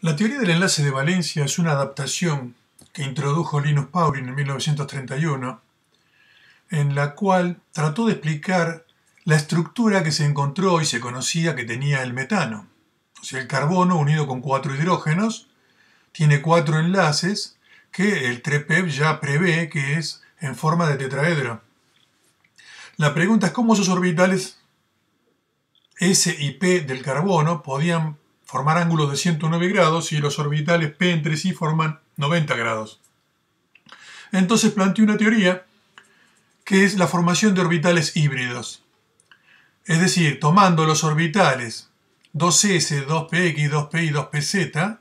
La teoría del enlace de valencia es una adaptación que introdujo Linus Pauling en 1931, en la cual trató de explicar la estructura que se encontró y se conocía que tenía el metano. O sea, el carbono unido con cuatro hidrógenos tiene cuatro enlaces que el TREPEV ya prevé que es en forma de tetraedro. La pregunta es cómo esos orbitales S y P del carbono podían formar ángulos de 109 grados y los orbitales P entre sí forman 90 grados. Entonces planteé una teoría que es la formación de orbitales híbridos. Es decir, tomando los orbitales 2s, 2px, 2p y 2pz,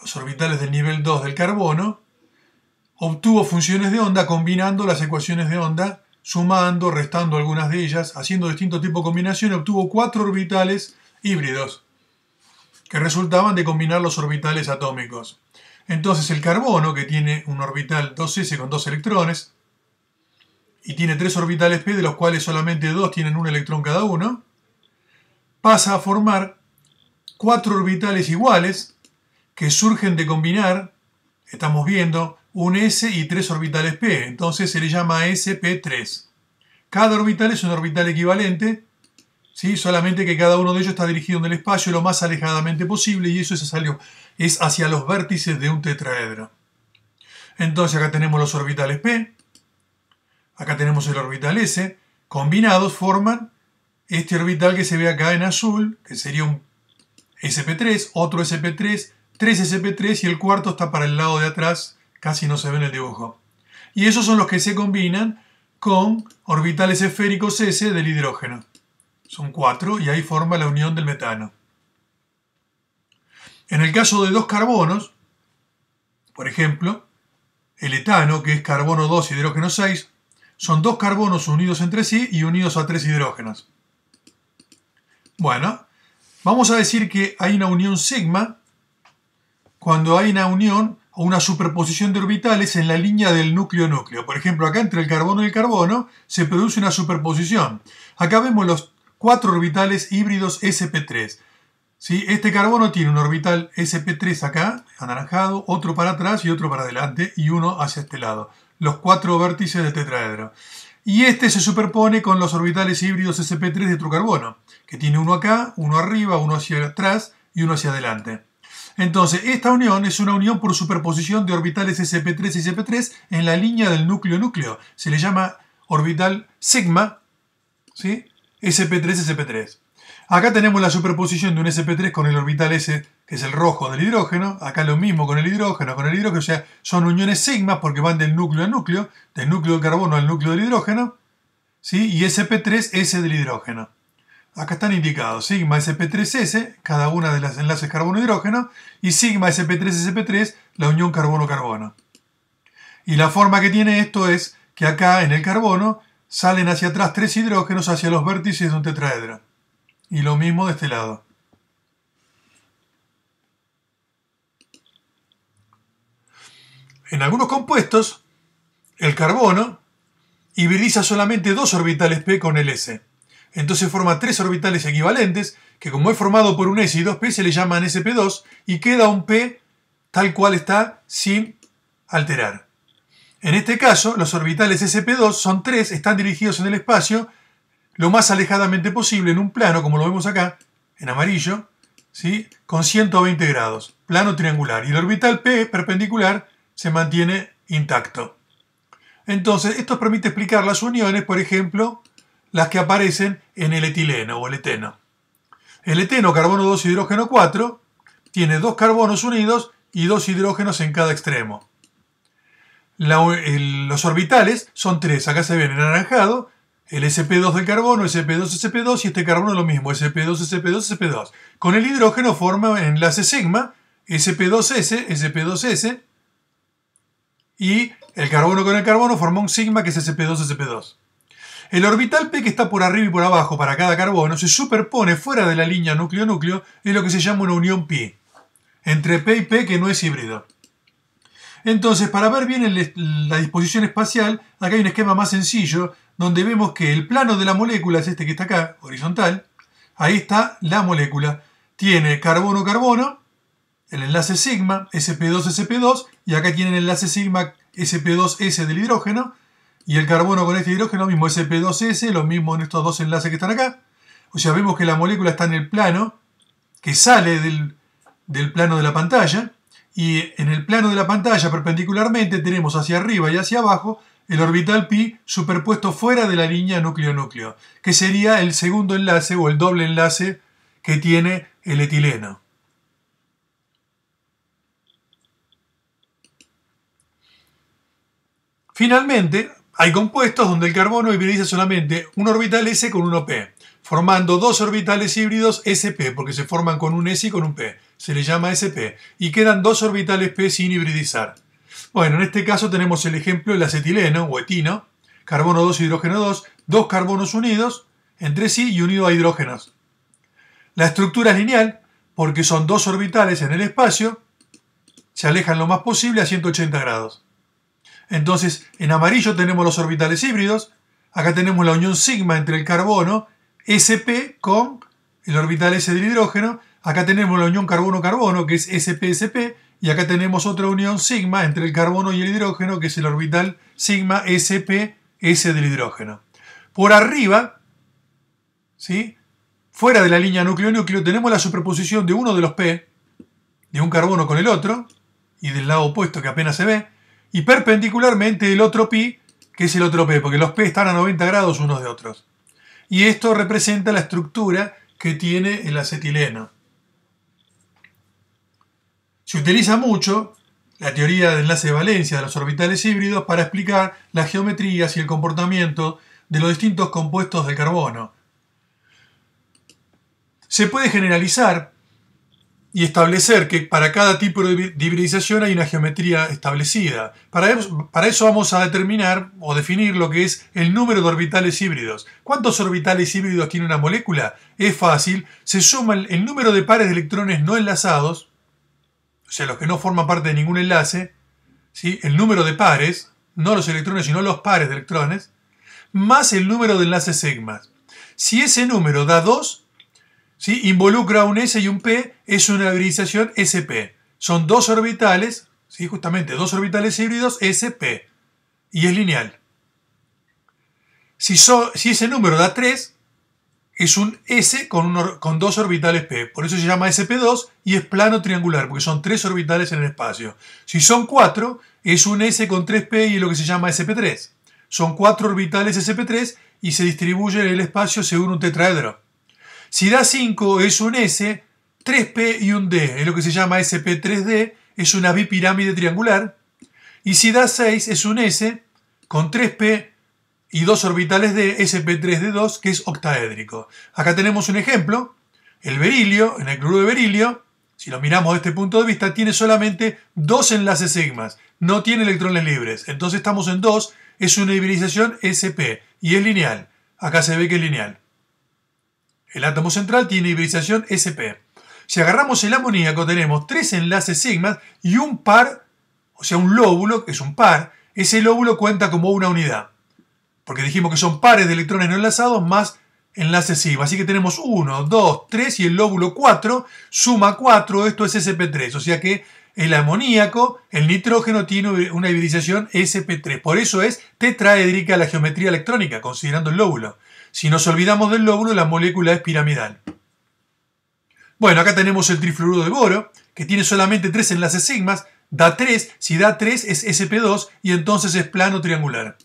los orbitales del nivel 2 del carbono, obtuvo funciones de onda combinando las ecuaciones de onda, sumando, restando algunas de ellas, haciendo distinto tipo de combinación, obtuvo cuatro orbitales híbridos que resultaban de combinar los orbitales atómicos. Entonces el carbono, que tiene un orbital 2s con dos electrones, y tiene tres orbitales p, de los cuales solamente dos tienen un electrón cada uno, pasa a formar cuatro orbitales iguales que surgen de combinar, estamos viendo, un s y tres orbitales p, entonces se le llama sp3. Cada orbital es un orbital equivalente ¿sí? solamente que cada uno de ellos está dirigido en el espacio lo más alejadamente posible y eso es hacia, es hacia los vértices de un tetraedro. Entonces acá tenemos los orbitales P, acá tenemos el orbital S, combinados forman este orbital que se ve acá en azul, que sería un SP3, otro SP3, 3 otro sp 3 tres sp 3 y el cuarto está para el lado de atrás, casi no se ve en el dibujo. Y esos son los que se combinan con orbitales esféricos S del hidrógeno son cuatro, y ahí forma la unión del metano. En el caso de dos carbonos, por ejemplo, el etano, que es carbono 2, hidrógeno 6, son dos carbonos unidos entre sí y unidos a tres hidrógenos. Bueno, vamos a decir que hay una unión sigma cuando hay una unión o una superposición de orbitales en la línea del núcleo-núcleo. Por ejemplo, acá entre el carbono y el carbono se produce una superposición. Acá vemos los cuatro orbitales híbridos sp3. Este carbono tiene un orbital sp3 acá, anaranjado, otro para atrás y otro para adelante, y uno hacia este lado. Los cuatro vértices del tetraedro. Y este se superpone con los orbitales híbridos sp3 de otro carbono, que tiene uno acá, uno arriba, uno hacia atrás y uno hacia adelante. Entonces, esta unión es una unión por superposición de orbitales sp3 y sp3 en la línea del núcleo-núcleo. Se le llama orbital sigma, ¿sí? SP3, SP3. Acá tenemos la superposición de un SP3 con el orbital S, que es el rojo del hidrógeno. Acá lo mismo con el hidrógeno, con el hidrógeno. O sea, son uniones sigma porque van del núcleo al núcleo, del núcleo de carbono al núcleo del hidrógeno. ¿sí? Y SP3, S del hidrógeno. Acá están indicados sigma SP3S, cada una de las enlaces carbono-hidrógeno, y sigma SP3-SP3, la unión carbono-carbono. Y la forma que tiene esto es que acá en el carbono salen hacia atrás tres hidrógenos hacia los vértices de un tetraedro. Y lo mismo de este lado. En algunos compuestos, el carbono hibridiza solamente dos orbitales P con el S. Entonces forma tres orbitales equivalentes, que como es formado por un S y dos P, se le llaman SP2, y queda un P tal cual está sin alterar. En este caso, los orbitales SP2 son tres, están dirigidos en el espacio lo más alejadamente posible en un plano, como lo vemos acá, en amarillo, ¿sí? con 120 grados, plano triangular. Y el orbital P perpendicular se mantiene intacto. Entonces, esto permite explicar las uniones, por ejemplo, las que aparecen en el etileno o el eteno. El eteno, carbono 2, hidrógeno 4, tiene dos carbonos unidos y dos hidrógenos en cada extremo los orbitales son tres. Acá se ven en anaranjado el sp2 del carbono, sp2, sp2 y este carbono lo mismo, sp2, sp2, sp2. Con el hidrógeno forma enlace sigma, sp2s, sp2s y el carbono con el carbono forma un sigma que es sp2, sp2. El orbital p que está por arriba y por abajo para cada carbono se superpone fuera de la línea núcleo-núcleo en lo que se llama una unión pi, entre p y p que no es híbrido. Entonces, para ver bien la disposición espacial, acá hay un esquema más sencillo, donde vemos que el plano de la molécula es este que está acá, horizontal. Ahí está la molécula. Tiene carbono-carbono, el enlace sigma, sp2-sp2, y acá tiene el enlace sigma sp2s del hidrógeno, y el carbono con este hidrógeno, mismo sp2s, lo mismo en estos dos enlaces que están acá. O sea, vemos que la molécula está en el plano que sale del, del plano de la pantalla. Y en el plano de la pantalla, perpendicularmente, tenemos hacia arriba y hacia abajo el orbital pi superpuesto fuera de la línea núcleo-núcleo, que sería el segundo enlace o el doble enlace que tiene el etileno. Finalmente, hay compuestos donde el carbono hibridiza solamente un orbital S con un P, formando dos orbitales híbridos SP, porque se forman con un S y con un P se le llama sp, y quedan dos orbitales p sin hibridizar. Bueno, en este caso tenemos el ejemplo del acetileno o etino, carbono 2, hidrógeno 2, dos carbonos unidos entre sí y unidos a hidrógenos. La estructura es lineal porque son dos orbitales en el espacio, se alejan lo más posible a 180 grados. Entonces, en amarillo tenemos los orbitales híbridos, acá tenemos la unión sigma entre el carbono, sp con el orbital S del hidrógeno, Acá tenemos la unión carbono-carbono, que es SPSP. y acá tenemos otra unión sigma entre el carbono y el hidrógeno, que es el orbital sigma sp, s del hidrógeno. Por arriba, ¿sí? fuera de la línea núcleo-núcleo, tenemos la superposición de uno de los p, de un carbono con el otro, y del lado opuesto que apenas se ve, y perpendicularmente el otro pi, que es el otro p, porque los p están a 90 grados unos de otros. Y esto representa la estructura que tiene el acetileno. Se utiliza mucho la teoría de enlace de valencia de los orbitales híbridos para explicar las geometrías y el comportamiento de los distintos compuestos del carbono. Se puede generalizar y establecer que para cada tipo de hibridización hay una geometría establecida. Para eso vamos a determinar o definir lo que es el número de orbitales híbridos. ¿Cuántos orbitales híbridos tiene una molécula? Es fácil, se suma el número de pares de electrones no enlazados o sea, los que no forman parte de ningún enlace, ¿sí? el número de pares, no los electrones, sino los pares de electrones, más el número de enlaces sigma. Si ese número da 2, ¿sí? involucra un S y un P, es una hibridización SP. Son dos orbitales, ¿sí? justamente dos orbitales híbridos SP, y es lineal. Si, si ese número da 3, es un S con, dos orbitales P. Por eso se llama SP2 y es plano triangular, porque son tres orbitales en el espacio. Si son cuatro, es un S con 3P y es lo que se llama SP3. Son cuatro orbitales SP3 y se distribuye en el espacio según un tetraedro. Si da 5, es un S, 3P y un D. Es lo que se llama SP3D, es una bipirámide triangular. Y si da 6, es un S con 3P y dos orbitales de sp3d2 que es octaédrico. Acá tenemos un ejemplo, el berilio, en el grupo de berilio, si lo miramos desde este punto de vista, tiene solamente dos enlaces sigmas, no tiene electrones libres, entonces estamos en dos. es una hibridización sp y es lineal, acá se ve que es lineal. El átomo central tiene hibridización sp. Si agarramos el amoníaco tenemos tres enlaces sigmas y un par, o sea un lóbulo, que es un par, ese lóbulo cuenta como una unidad porque dijimos que son pares de electrones no enlazados más enlaces sigma. Así que tenemos 1, 2, 3 y el lóbulo 4 suma 4, esto es SP3. O sea que el amoníaco, el nitrógeno, tiene una hibridización SP3. Por eso es tetraédrica la geometría electrónica, considerando el lóbulo. Si nos olvidamos del lóbulo, la molécula es piramidal. Bueno, acá tenemos el trifluoruro de boro, que tiene solamente tres enlaces sigmas, da 3, si da 3 es SP2 y entonces es plano triangular.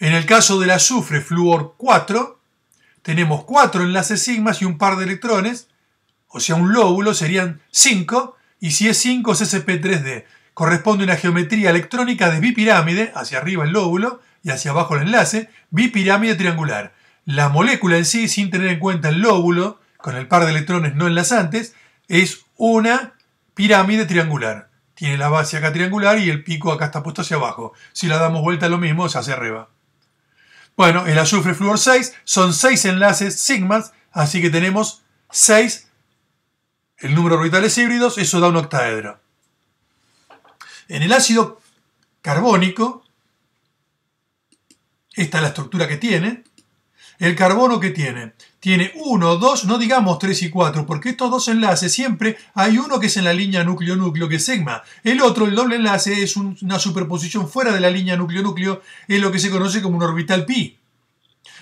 En el caso del azufre fluor 4, tenemos 4 enlaces sigmas y un par de electrones, o sea, un lóbulo serían 5, y si es 5 es sp3d. Corresponde a una geometría electrónica de bipirámide, hacia arriba el lóbulo y hacia abajo el enlace, bipirámide triangular. La molécula en sí, sin tener en cuenta el lóbulo, con el par de electrones no enlazantes, es una pirámide triangular. Tiene la base acá triangular y el pico acá está puesto hacia abajo. Si la damos vuelta lo mismo, se hace arriba. Bueno, el azufre flúor 6 son 6 enlaces sigmas, así que tenemos 6, el número de orbitales híbridos, eso da un octaedro. En el ácido carbónico, esta es la estructura que tiene, el carbono que tiene. Tiene 1, 2, no digamos 3 y 4, porque estos dos enlaces siempre hay uno que es en la línea núcleo-núcleo, que es sigma. El otro, el doble enlace, es una superposición fuera de la línea núcleo-núcleo, es lo que se conoce como un orbital pi.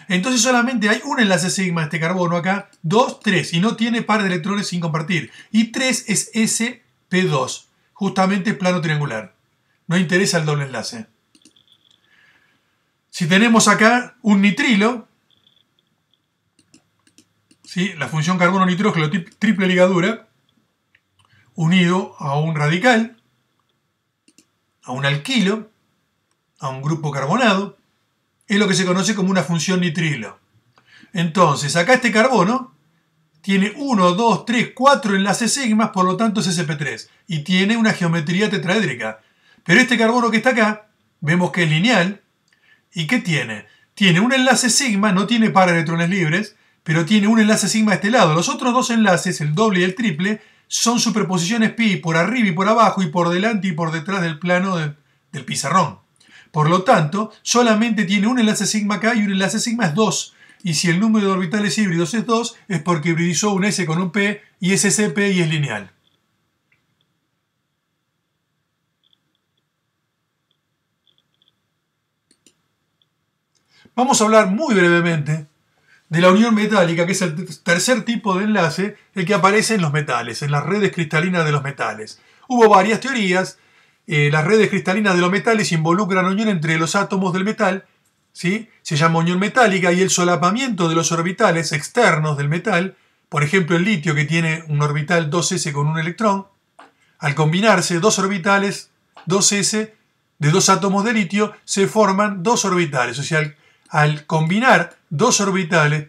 Entonces solamente hay un enlace sigma, este carbono acá, 2, 3, y no tiene par de electrones sin compartir. Y 3 es SP2, justamente plano triangular. No interesa el doble enlace. Si tenemos acá un nitrilo, la función carbono-nitrógeno triple ligadura unido a un radical, a un alquilo, a un grupo carbonado, es lo que se conoce como una función nitrilo. Entonces, acá este carbono tiene 1, 2, 3, 4 enlaces sigmas, por lo tanto es SP3, y tiene una geometría tetraédrica. Pero este carbono que está acá, vemos que es lineal, ¿y qué tiene? Tiene un enlace sigma, no tiene par electrones libres, pero tiene un enlace sigma de este lado. Los otros dos enlaces, el doble y el triple, son superposiciones pi por arriba y por abajo y por delante y por detrás del plano del pizarrón. Por lo tanto, solamente tiene un enlace sigma k y un enlace sigma es 2. Y si el número de orbitales híbridos es 2, es porque hibridizó un S con un P y ese es y es lineal. Vamos a hablar muy brevemente de la unión metálica, que es el tercer tipo de enlace, el que aparece en los metales, en las redes cristalinas de los metales. Hubo varias teorías. Eh, las redes cristalinas de los metales involucran unión entre los átomos del metal, ¿sí? se llama unión metálica, y el solapamiento de los orbitales externos del metal, por ejemplo el litio que tiene un orbital 2s con un electrón, al combinarse dos orbitales 2s de dos átomos de litio, se forman dos orbitales, o sea, al combinar dos orbitales,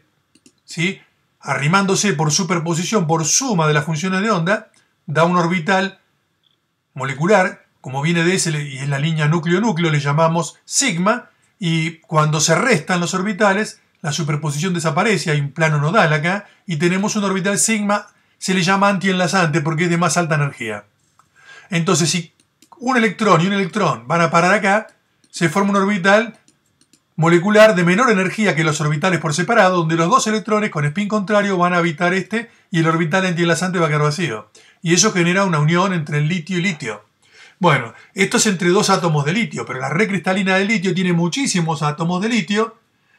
¿sí? arrimándose por superposición, por suma de las funciones de onda, da un orbital molecular, como viene de ese y es la línea núcleo-núcleo, le llamamos sigma, y cuando se restan los orbitales, la superposición desaparece, hay un plano nodal acá, y tenemos un orbital sigma, se le llama antienlazante porque es de más alta energía. Entonces, si un electrón y un electrón van a parar acá, se forma un orbital molecular de menor energía que los orbitales por separado, donde los dos electrones con spin contrario van a habitar este y el orbital antielasante va a quedar vacío. Y eso genera una unión entre el litio y litio. Bueno, esto es entre dos átomos de litio, pero la red cristalina de litio tiene muchísimos átomos de litio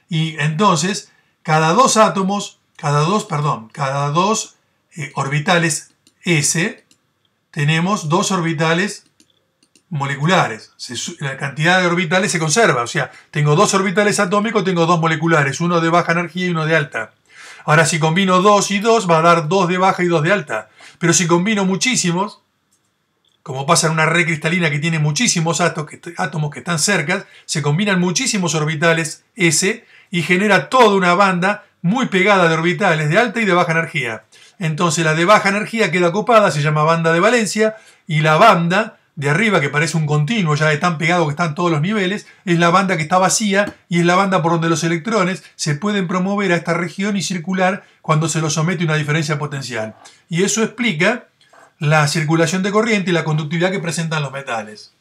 y entonces cada dos átomos, cada dos, perdón, cada dos eh, orbitales S, tenemos dos orbitales moleculares. la cantidad de orbitales se conserva. O sea, tengo dos orbitales atómicos, tengo dos moleculares, uno de baja energía y uno de alta. Ahora, si combino dos y dos, va a dar dos de baja y dos de alta. Pero si combino muchísimos, como pasa en una red cristalina que tiene muchísimos átomos que están cerca, se combinan muchísimos orbitales S y genera toda una banda muy pegada de orbitales de alta y de baja energía. Entonces la de baja energía queda ocupada, se llama banda de valencia, y la banda de arriba, que parece un continuo, ya de tan pegado que están todos los niveles, es la banda que está vacía y es la banda por donde los electrones se pueden promover a esta región y circular cuando se lo somete una diferencia potencial. Y eso explica la circulación de corriente y la conductividad que presentan los metales.